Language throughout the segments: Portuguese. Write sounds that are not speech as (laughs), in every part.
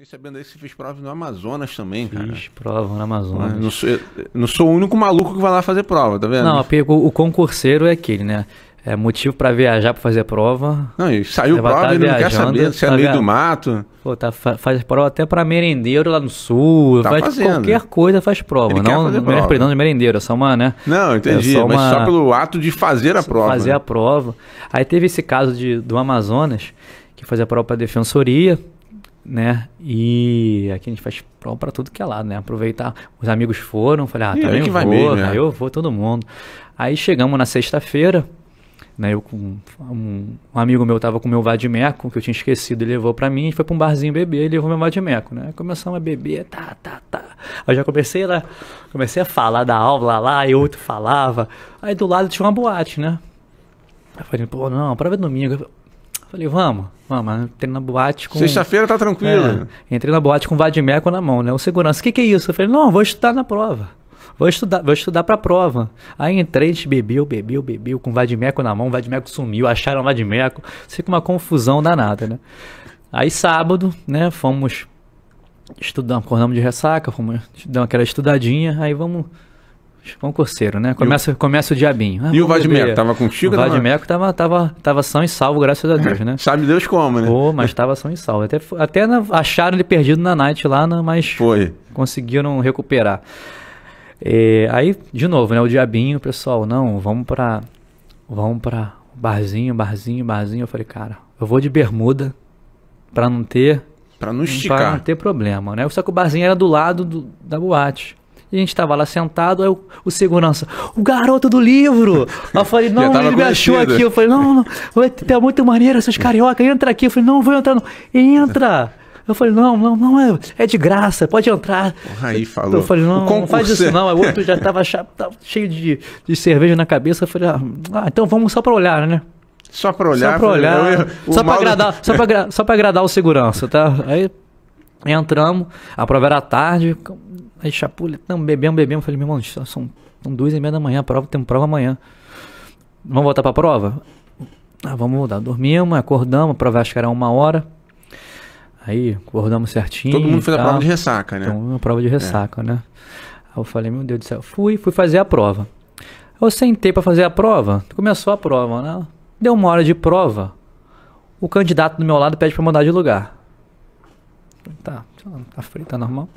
Fiquei sabendo aí que você fez prova no Amazonas também, cara. Fiz prova no Amazonas. Não sou, não sou o único maluco que vai lá fazer prova, tá vendo? Não, porque o concurseiro é aquele, né? É motivo para viajar para fazer prova. Não, e saiu você prova tá e não viajando, quer saber se é meio tá do mato. Pô, tá, faz prova até para merendeiro lá no sul. Tá faz fazendo. qualquer coisa faz prova. Ele não, não é prova. de merendeiro, é só uma, né? Não, entendi. É só uma, mas só pelo ato de fazer a prova. Fazer né? a prova. Aí teve esse caso de, do Amazonas, que fazia prova para defensoria né? E aqui a gente faz prova para tudo que é lado, né? Aproveitar. Os amigos foram, falei, ah, também eu vou, mesmo, né? eu vou, todo mundo. Aí chegamos na sexta-feira, né? Eu com um, um amigo meu tava com meu vadimeco, que eu tinha esquecido, ele levou para mim, foi para um barzinho beber, ele levou meu vadimeco, né? Começamos a beber, tá, tá, tá. Aí já comecei a, comecei a falar da aula lá, e outro falava. Aí do lado tinha uma boate, né? Eu falei, pô, não, prova é domingo. Falei, vamos, vamos. Entrei na boate com. Sexta-feira tá tranquilo. É, entrei na boate com o Vadimeco na mão, né? O segurança, o que, que é isso? Eu falei, não, vou estudar na prova. Vou estudar, vou estudar pra prova. Aí entrei, a gente bebeu, bebeu, bebeu, com o Vadimeco na mão, o Vadimeco sumiu, acharam o Vadimeco. Fica uma confusão danada, né? Aí sábado, né, fomos estudar acordamos de ressaca, fomos, dar aquela estudadinha, aí vamos Tipo, concurseiro, né? Começa, o... começa o diabinho. Ah, e o Vadmeco, tava contigo? O Vadmeco tava, tava, tava são e salvo, graças a Deus, né? (laughs) Sabe Deus como, né? Pô, mas tava são e salvo. Até, até na, acharam ele perdido na night lá, na, né? mas Foi. conseguiram recuperar. É, aí, de novo, né? O diabinho, pessoal, não, vamos pra... Vamos pra barzinho, barzinho, barzinho. Eu falei, cara, eu vou de bermuda pra não ter... Pra não esticar. Pra não ter problema, né? Só que o barzinho era do lado do, da boate. A gente tava lá sentado, aí o, o segurança, o garoto do livro! Aí eu falei, (laughs) não, ele me achou aqui. Eu falei, não, não, é muito maneiro, seus carioca, entra aqui. Eu falei, não, vou entrar, não. Entra! Eu falei, não, não, não, é, é de graça, pode entrar. Aí falou. Eu falei, não, não faz isso é não. Aí é o outro já tava, tá cheio de, de cerveja na cabeça. Eu falei, ah, ah, então vamos só pra olhar, né? Só pra olhar? Só pra olhar. Falei, só, pra agradar, (laughs) só, pra, só pra agradar o segurança, tá? Aí entramos, a prova era tarde, Aí chapulha, não, bebemos, bebemos. Falei, meu irmão, são, são duas e meia da manhã, a prova, tem prova amanhã. Vamos voltar pra prova? Ah, vamos voltar. Dormimos, acordamos, a prova acho que era uma hora. Aí acordamos certinho. Todo mundo fez a prova de ressaca, né? Então, uma prova de é. ressaca, é. né? Aí eu falei, meu Deus do céu, fui, fui fazer a prova. Eu sentei para fazer a prova, começou a prova, né? Deu uma hora de prova, o candidato do meu lado pede para mudar de lugar. Tá, tá, tá normal.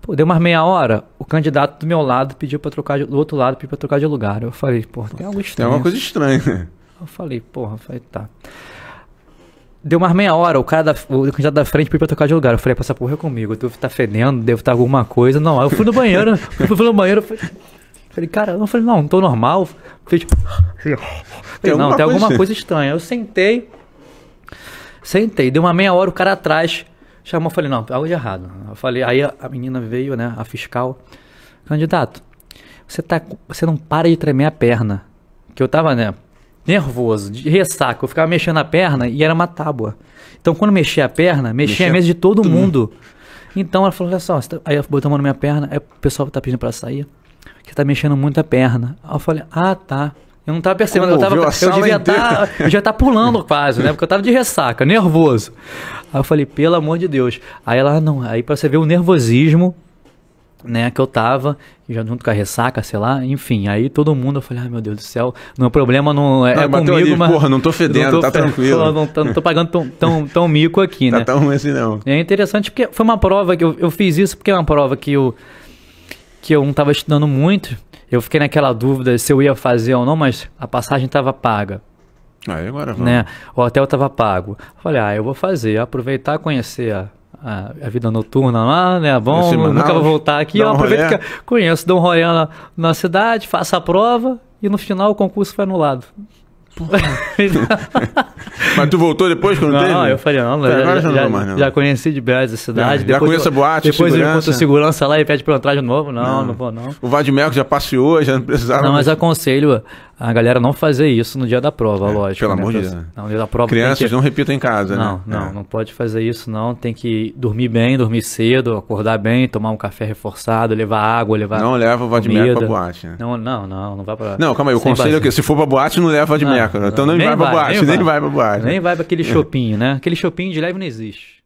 Pô, deu umas meia hora, o candidato do meu lado pediu para trocar de, do outro lado pediu para trocar de lugar. Eu falei, pô, tem algo estranho. Tem alguma coisa estranha. Né? Eu falei, porra, eu falei, tá. Deu umas meia hora, o cara da, o candidato da frente pediu pra trocar de lugar. Eu falei, passa porra comigo, devo estar tá fedendo, devo estar tá alguma coisa. Não, eu fui no banheiro, eu (laughs) fui no banheiro, falei, falei, cara, eu falei, não, tô normal. Falei, tipo, não, tem alguma coisa estranha. Eu sentei, sentei, deu uma meia hora, o cara atrás Chamou, falei, não, algo de errado. Eu falei, aí a menina veio, né, a fiscal, candidato, você tá, você não para de tremer a perna, que eu tava, né, nervoso, de ressaca, eu ficava mexendo a perna e era uma tábua. Então quando mexia a perna, mexia, a mesa de todo mundo. Então ela falou, olha só, tá... aí eu botei a mão na minha perna, aí o pessoal tá pedindo para sair, que tá mexendo muito a perna. Aí eu falei, ah, tá. Eu não tava percebendo, eu, tava, eu devia tá, já tá pulando quase, né? Porque eu tava de ressaca, nervoso. Aí eu falei, pelo amor de Deus. Aí ela, ah, não, aí pra você ver o nervosismo, né, que eu tava, já junto com a ressaca, sei lá, enfim. Aí todo mundo, eu falei, ai meu Deus do céu, não, o é problema não é, não, é comigo, ali, mas... Porra, não tô fedendo, não tô, tá tranquilo. Não, não, tô, não tô pagando tão, tão, tão mico aqui, tá né? Tá tão ruim assim não. É interessante porque foi uma prova que eu, eu fiz isso porque é uma prova que eu, que eu não tava estudando muito, eu fiquei naquela dúvida se eu ia fazer ou não, mas a passagem estava paga. Aí agora vamos. Né? O hotel estava pago. Falei, ah, eu vou fazer, aproveitar, conhecer a, a, a vida noturna lá, né? Bom, Manaus, nunca vou voltar aqui. Eu aproveito rolê. que conheço Dom Royal na, na cidade, faço a prova e no final o concurso foi anulado. (laughs) Mas tu voltou depois quando não, teve? Não, eu falei, não, Pera, agora já, já, não mais, não. já conheci de Braz a cidade. Não, já conheço a boate, Depois segurança. encontro segurança lá e pede pra eu entrar de novo. Não, não, não vou, não. O Vadimel já passeou, já não precisava. Não, mas aconselho a galera não fazer isso no dia da prova, é, lógico. Pelo né? amor de então, Deus. Não, no dia da prova Crianças que... não repitam em casa, não, né? Não, é. não pode fazer isso não. Tem que dormir bem, dormir cedo, acordar bem, tomar um café reforçado, levar água, levar Não leva o Vadimeca pra boate, né? Não, não, não, não vai pra... Não, calma aí, o conselho base. é que se for pra boate, não leva Vadimeca. Então nem, nem vai, vai pra boate, (laughs) nem vai. vai pra boate. Nem vai pra aquele shopping, (laughs) né? Aquele shopping de leve não existe.